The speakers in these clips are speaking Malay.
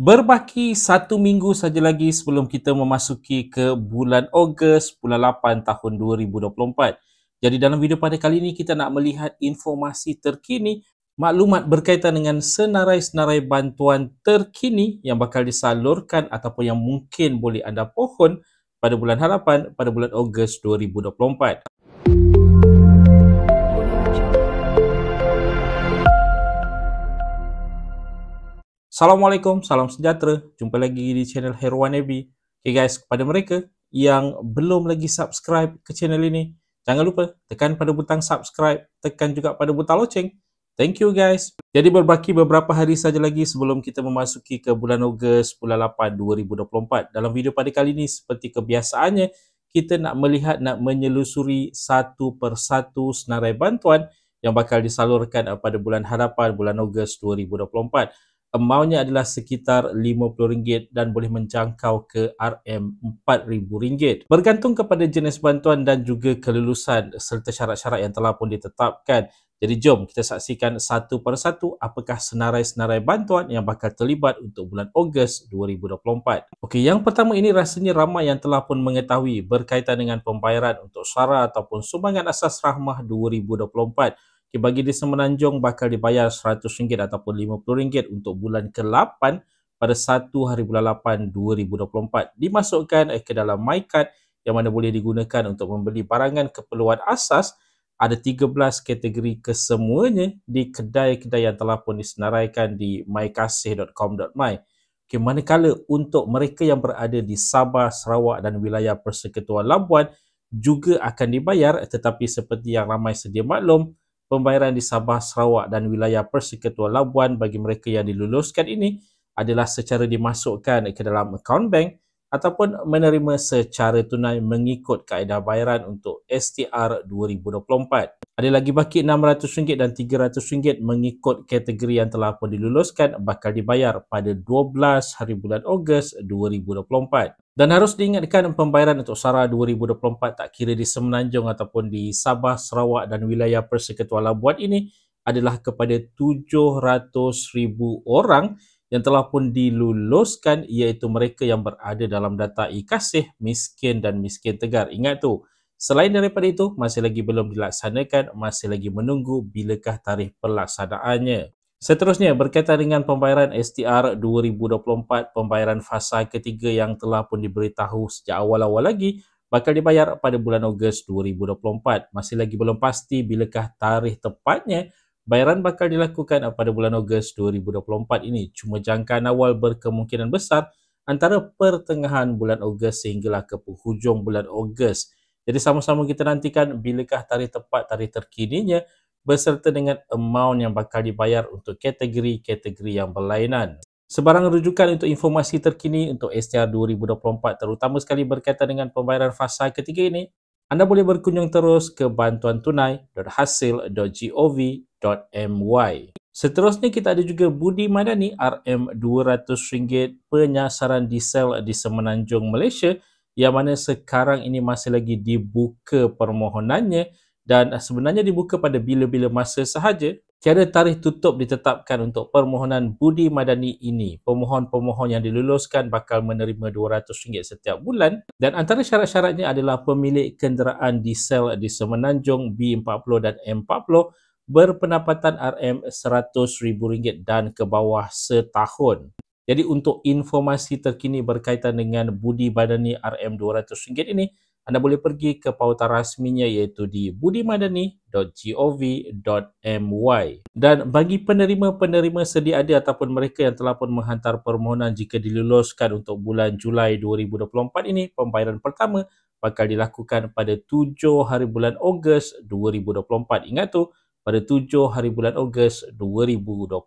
Berbaki satu minggu saja lagi sebelum kita memasuki ke bulan Ogos, bulan 8 tahun 2024. Jadi dalam video pada kali ini kita nak melihat informasi terkini, maklumat berkaitan dengan senarai-senarai bantuan terkini yang bakal disalurkan ataupun yang mungkin boleh anda pohon pada bulan harapan pada bulan Ogos 2024. Assalamualaikum, salam sejahtera. Jumpa lagi di channel Heroan Abi. Okay guys, kepada mereka yang belum lagi subscribe ke channel ini, jangan lupa tekan pada butang subscribe, tekan juga pada butang loceng. Thank you guys. Jadi berbaki beberapa hari saja lagi sebelum kita memasuki ke bulan Ogos, bulan 8, 2024. Dalam video pada kali ini, seperti kebiasaannya, kita nak melihat, nak menyelusuri satu persatu senarai bantuan yang bakal disalurkan eh, pada bulan hadapan, bulan Ogos 2024 amountnya adalah sekitar RM50 dan boleh menjangkau ke RM4000. Bergantung kepada jenis bantuan dan juga kelulusan serta syarat-syarat yang telah pun ditetapkan. Jadi jom kita saksikan satu per satu apakah senarai-senarai bantuan yang bakal terlibat untuk bulan Ogos 2024. Okey, yang pertama ini rasanya ramai yang telah pun mengetahui berkaitan dengan pembayaran untuk syarat ataupun sumbangan asas rahmah 2024 Okay, bagi di Semenanjung bakal dibayar RM100 ataupun RM50 untuk bulan ke-8 pada 1 hari bulan 8 2024 dimasukkan eh, ke dalam MyCard yang mana boleh digunakan untuk membeli barangan keperluan asas ada 13 kategori kesemuanya di kedai-kedai yang telah pun disenaraikan di mykasih.com.my okay, manakala untuk mereka yang berada di Sabah, Sarawak dan wilayah Persekutuan Labuan juga akan dibayar tetapi seperti yang ramai sedia maklum pembayaran di Sabah, Sarawak dan wilayah Persekutuan Labuan bagi mereka yang diluluskan ini adalah secara dimasukkan ke dalam akaun bank ataupun menerima secara tunai mengikut kaedah bayaran untuk STR 2024. Ada lagi baki RM600 dan RM300 mengikut kategori yang telah pun diluluskan bakal dibayar pada 12 hari bulan Ogos 2024. Dan harus diingatkan pembayaran untuk SARA 2024 tak kira di Semenanjung ataupun di Sabah, Sarawak dan wilayah Persekutuan Labuan ini adalah kepada 700,000 orang yang telah pun diluluskan iaitu mereka yang berada dalam data ikasih miskin dan miskin tegar. Ingat tu, selain daripada itu masih lagi belum dilaksanakan, masih lagi menunggu bilakah tarikh pelaksanaannya. Seterusnya berkaitan dengan pembayaran STR 2024, pembayaran fasa ketiga yang telah pun diberitahu sejak awal-awal lagi bakal dibayar pada bulan Ogos 2024. Masih lagi belum pasti bilakah tarikh tepatnya bayaran bakal dilakukan pada bulan Ogos 2024 ini. Cuma jangkaan awal berkemungkinan besar antara pertengahan bulan Ogos sehinggalah ke penghujung bulan Ogos. Jadi sama-sama kita nantikan bilakah tarikh tepat tarikh terkininya beserta dengan amount yang bakal dibayar untuk kategori-kategori yang berlainan. Sebarang rujukan untuk informasi terkini untuk STR 2024 terutama sekali berkaitan dengan pembayaran fasa ketiga ini, anda boleh berkunjung terus ke bantuan bantuantunai.hasil.gov.my. Seterusnya kita ada juga Budi Madani RM200 penyasaran diesel di Semenanjung Malaysia yang mana sekarang ini masih lagi dibuka permohonannya dan sebenarnya dibuka pada bila-bila masa sahaja kira tarikh tutup ditetapkan untuk permohonan budi madani ini. Pemohon-pemohon yang diluluskan bakal menerima RM200 setiap bulan dan antara syarat-syaratnya adalah pemilik kenderaan diesel di Semenanjung B40 dan M40 berpendapatan RM100,000 dan ke bawah setahun. Jadi untuk informasi terkini berkaitan dengan budi badani RM200 ini, anda boleh pergi ke pautan rasminya iaitu di budimadani.gov.my dan bagi penerima-penerima sedia ada ataupun mereka yang telah pun menghantar permohonan jika diluluskan untuk bulan Julai 2024 ini pembayaran pertama bakal dilakukan pada 7 hari bulan Ogos 2024 ingat tu pada 7 hari bulan Ogos 2024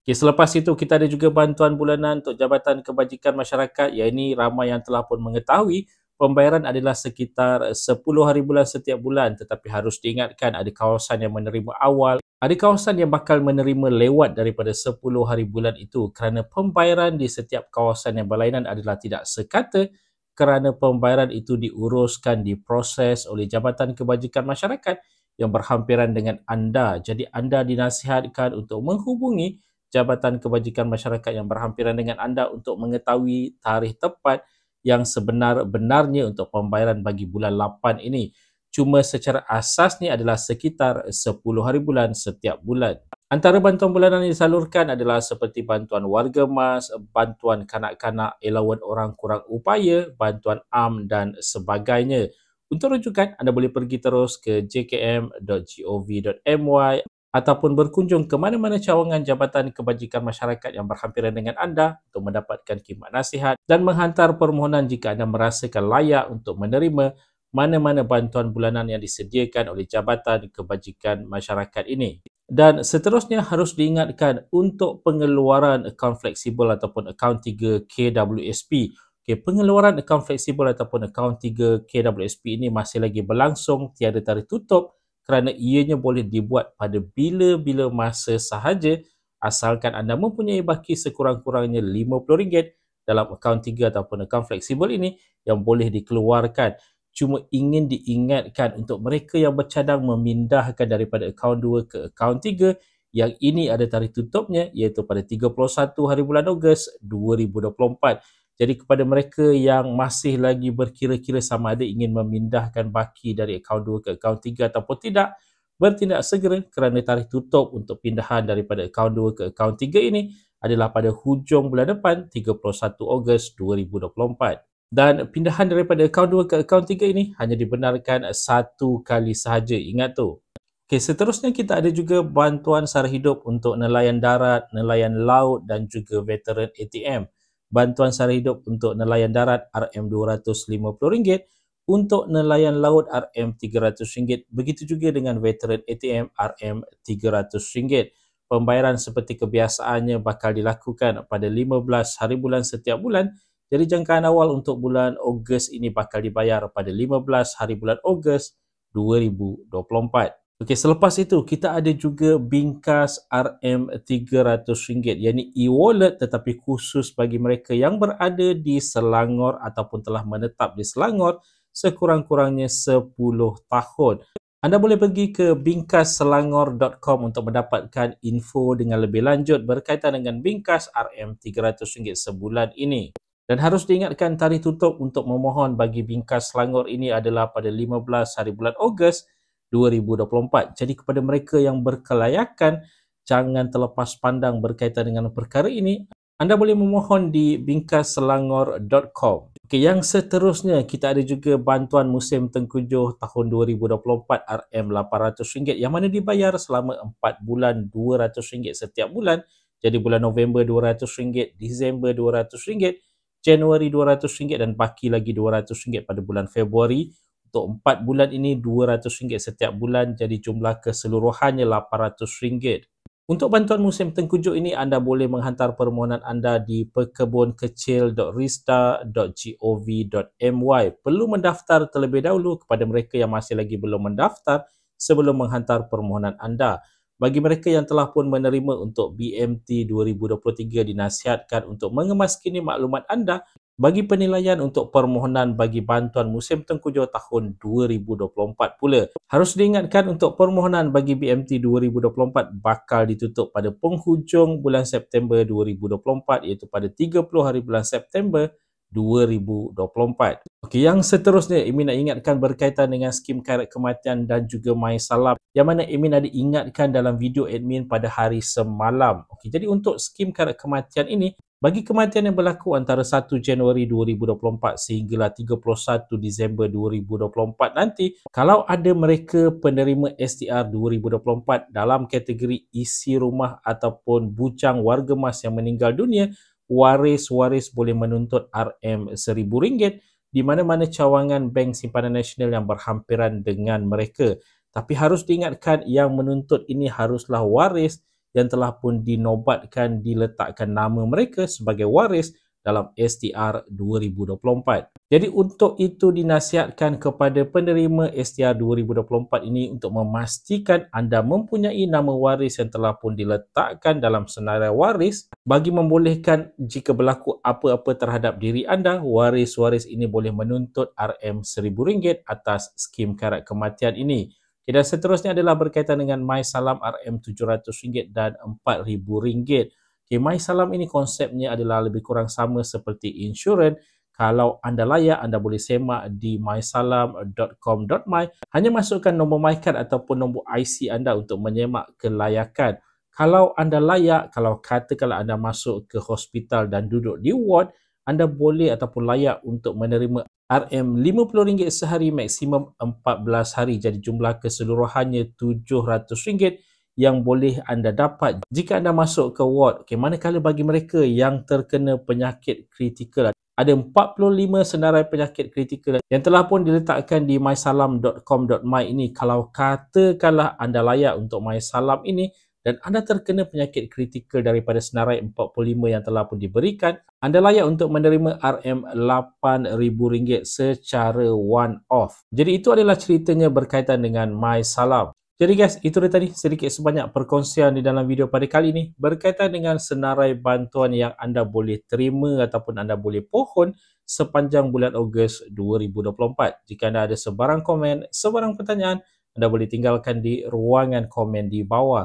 Okay, selepas itu kita ada juga bantuan bulanan untuk Jabatan Kebajikan Masyarakat yang ini ramai yang telah pun mengetahui pembayaran adalah sekitar 10 eh, hari bulan setiap bulan tetapi harus diingatkan ada kawasan yang menerima awal ada kawasan yang bakal menerima lewat daripada 10 hari bulan itu kerana pembayaran di setiap kawasan yang berlainan adalah tidak sekata kerana pembayaran itu diuruskan diproses oleh Jabatan Kebajikan Masyarakat yang berhampiran dengan anda jadi anda dinasihatkan untuk menghubungi Jabatan Kebajikan Masyarakat yang berhampiran dengan anda untuk mengetahui tarikh tepat yang sebenar-benarnya untuk pembayaran bagi bulan 8 ini. Cuma secara asasnya adalah sekitar 10 hari bulan setiap bulan. Antara bantuan bulanan yang disalurkan adalah seperti bantuan warga emas, bantuan kanak-kanak, elawan orang kurang upaya, bantuan am dan sebagainya. Untuk rujukan, anda boleh pergi terus ke jkm.gov.my ataupun berkunjung ke mana-mana cawangan Jabatan Kebajikan Masyarakat yang berhampiran dengan anda untuk mendapatkan khidmat nasihat dan menghantar permohonan jika anda merasakan layak untuk menerima mana-mana bantuan bulanan yang disediakan oleh Jabatan Kebajikan Masyarakat ini. Dan seterusnya harus diingatkan untuk pengeluaran akaun fleksibel ataupun akaun 3 KWSP. Okay, pengeluaran akaun fleksibel ataupun akaun 3 KWSP ini masih lagi berlangsung, tiada tarikh tutup kerana ianya boleh dibuat pada bila-bila masa sahaja asalkan anda mempunyai baki sekurang-kurangnya RM50 dalam akaun tiga ataupun akaun fleksibel ini yang boleh dikeluarkan. Cuma ingin diingatkan untuk mereka yang bercadang memindahkan daripada akaun dua ke akaun tiga yang ini ada tarikh tutupnya iaitu pada 31 hari bulan Ogos 2024. Jadi kepada mereka yang masih lagi berkira-kira sama ada ingin memindahkan baki dari akaun 2 ke akaun 3 ataupun tidak, bertindak segera kerana tarikh tutup untuk pindahan daripada akaun 2 ke akaun 3 ini adalah pada hujung bulan depan 31 Ogos 2024. Dan pindahan daripada akaun 2 ke akaun 3 ini hanya dibenarkan satu kali sahaja, ingat tu. Okay, seterusnya kita ada juga bantuan sara hidup untuk nelayan darat, nelayan laut dan juga veteran ATM bantuan sara hidup untuk nelayan darat RM250 untuk nelayan laut RM300 begitu juga dengan veteran ATM RM300 pembayaran seperti kebiasaannya bakal dilakukan pada 15 hari bulan setiap bulan jadi jangkaan awal untuk bulan Ogos ini bakal dibayar pada 15 hari bulan Ogos 2024 Okey, selepas itu kita ada juga bingkas RM300 yakni e-wallet tetapi khusus bagi mereka yang berada di Selangor ataupun telah menetap di Selangor sekurang-kurangnya 10 tahun. Anda boleh pergi ke bingkasselangor.com untuk mendapatkan info dengan lebih lanjut berkaitan dengan bingkas RM300 sebulan ini. Dan harus diingatkan tarikh tutup untuk memohon bagi bingkas Selangor ini adalah pada 15 hari bulan Ogos 2024. Jadi kepada mereka yang berkelayakan, jangan terlepas pandang berkaitan dengan perkara ini. Anda boleh memohon di bingkaselangor.com. Okay, yang seterusnya, kita ada juga bantuan musim tengkujuh tahun 2024 RM800 yang mana dibayar selama 4 bulan RM200 setiap bulan. Jadi bulan November RM200, Disember RM200, Januari RM200 dan baki lagi RM200 pada bulan Februari untuk 4 bulan ini RM200 setiap bulan jadi jumlah keseluruhannya RM800. Untuk bantuan musim tengkujuk ini anda boleh menghantar permohonan anda di pekebunkecil.rista.gov.my. Perlu mendaftar terlebih dahulu kepada mereka yang masih lagi belum mendaftar sebelum menghantar permohonan anda. Bagi mereka yang telah pun menerima untuk BMT 2023 dinasihatkan untuk mengemaskini maklumat anda bagi penilaian untuk permohonan bagi bantuan musim tengkujuh tahun 2024 pula. Harus diingatkan untuk permohonan bagi BMT 2024 bakal ditutup pada penghujung bulan September 2024 iaitu pada 30 hari bulan September 2024. Okey, yang seterusnya Imin nak ingatkan berkaitan dengan skim karet kematian dan juga mai salam yang mana Imin ada ingatkan dalam video admin pada hari semalam. Okey, jadi untuk skim karet kematian ini bagi kematian yang berlaku antara 1 Januari 2024 sehinggalah 31 Disember 2024 nanti, kalau ada mereka penerima STR 2024 dalam kategori isi rumah ataupun bujang warga mas yang meninggal dunia, waris-waris boleh menuntut RM1,000 di mana-mana cawangan Bank Simpanan Nasional yang berhampiran dengan mereka. Tapi harus diingatkan yang menuntut ini haruslah waris yang telah pun dinobatkan diletakkan nama mereka sebagai waris dalam STR 2024. Jadi untuk itu dinasihatkan kepada penerima STR 2024 ini untuk memastikan anda mempunyai nama waris yang telah pun diletakkan dalam senarai waris bagi membolehkan jika berlaku apa-apa terhadap diri anda, waris-waris ini boleh menuntut RM1000 atas skim karat kematian ini. Okay, dan seterusnya adalah berkaitan dengan My Salam RM700 dan RM4,000. Okay, Salam ini konsepnya adalah lebih kurang sama seperti insurans. Kalau anda layak, anda boleh semak di mysalam.com.my. Hanya masukkan nombor MyCard ataupun nombor IC anda untuk menyemak kelayakan. Kalau anda layak, kalau katakanlah anda masuk ke hospital dan duduk di ward, anda boleh ataupun layak untuk menerima RM50 sehari maksimum 14 hari jadi jumlah keseluruhannya RM700 yang boleh anda dapat jika anda masuk ke ward okay, manakala bagi mereka yang terkena penyakit kritikal ada 45 senarai penyakit kritikal yang telah pun diletakkan di mysalam.com.my ini kalau katakanlah anda layak untuk mysalam ini dan anda terkena penyakit kritikal daripada senarai 45 yang telah pun diberikan, anda layak untuk menerima RM8,000 secara one-off. Jadi itu adalah ceritanya berkaitan dengan My Salam. Jadi guys, itu dia tadi sedikit sebanyak perkongsian di dalam video pada kali ini berkaitan dengan senarai bantuan yang anda boleh terima ataupun anda boleh pohon sepanjang bulan Ogos 2024. Jika anda ada sebarang komen, sebarang pertanyaan, anda boleh tinggalkan di ruangan komen di bawah